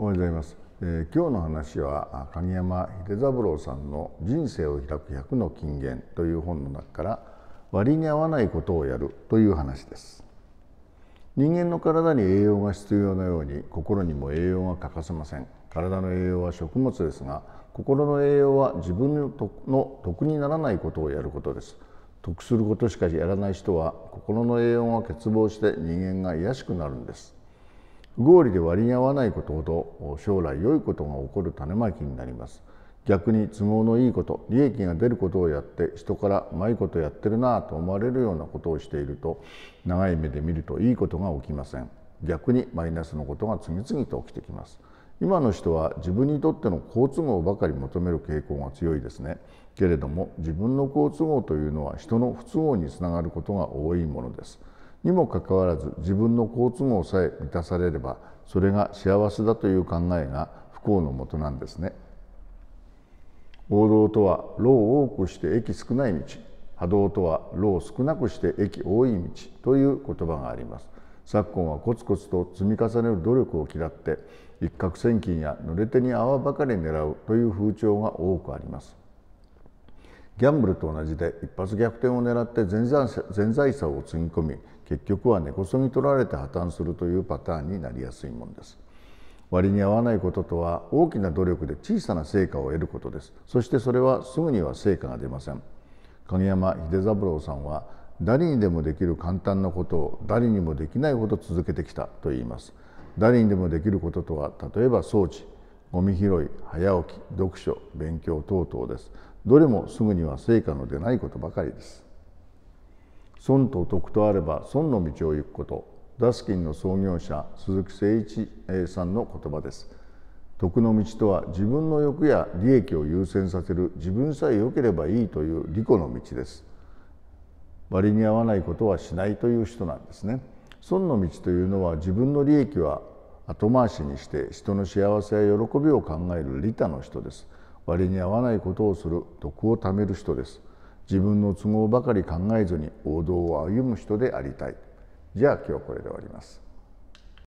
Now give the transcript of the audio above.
おはようございます、えー、今日の話は鍵山秀三郎さんの「人生を開く100の金言」という本の中から割に合わないことをやるという話です人間の体に栄養が必要なように心にも栄養が欠かせません体の栄養は食物ですが心の栄養は自分の得にならないことをやることです得することしかやらない人は心の栄養が欠乏して人間が卑しくなるんです不合理で割に合わないことほど将来良いことが起こる種まきになります逆に都合のいいこと利益が出ることをやって人からうまいことやってるなと思われるようなことをしていると長い目で見るといいことが起きません逆にマイナスのことが次々と起きてきます今の人は自分にとっての好都合ばかり求める傾向が強いですねけれども自分の好都合というのは人の不都合につながることが多いものですにもかかわらず自分の好都合さえ満たされればそれが幸せだという考えが不幸のもとなんですね。王道とは労を多くして益少ない道波動とは労を少なくして益多い道という言葉があります。昨今はコツコツと積み重ねる努力を嫌って一攫千金や濡れ手に泡ばかり狙うという風潮が多くあります。ギャンブルと同じで一発逆転を狙って全財産をつぎ込み結局は根こそぎ取られて破綻するというパターンになりやすいものです割に合わないこととは大きな努力で小さな成果を得ることですそしてそれはすぐには成果が出ません影山秀三郎さんは誰にでもできる簡単なことを誰にもできないほど続けてきたと言います誰にでもできることとは例えば装置ゴミ拾い早起き読書勉強等々ですどれもすぐには成果の出ないことばかりです損と得とあれば損の道を行くことダスキンの創業者鈴木誠一さんの言葉です徳の道とは自分の欲や利益を優先させる自分さえ良ければいいという利己の道です割に合わないことはしないという人なんですね損の道というのは自分の利益は後回しにして人の幸せや喜びを考える利他の人です割に合わないことをする徳を貯める人です自分の都合ばかり考えずに王道を歩む人でありたいじゃあ今日はこれで終わります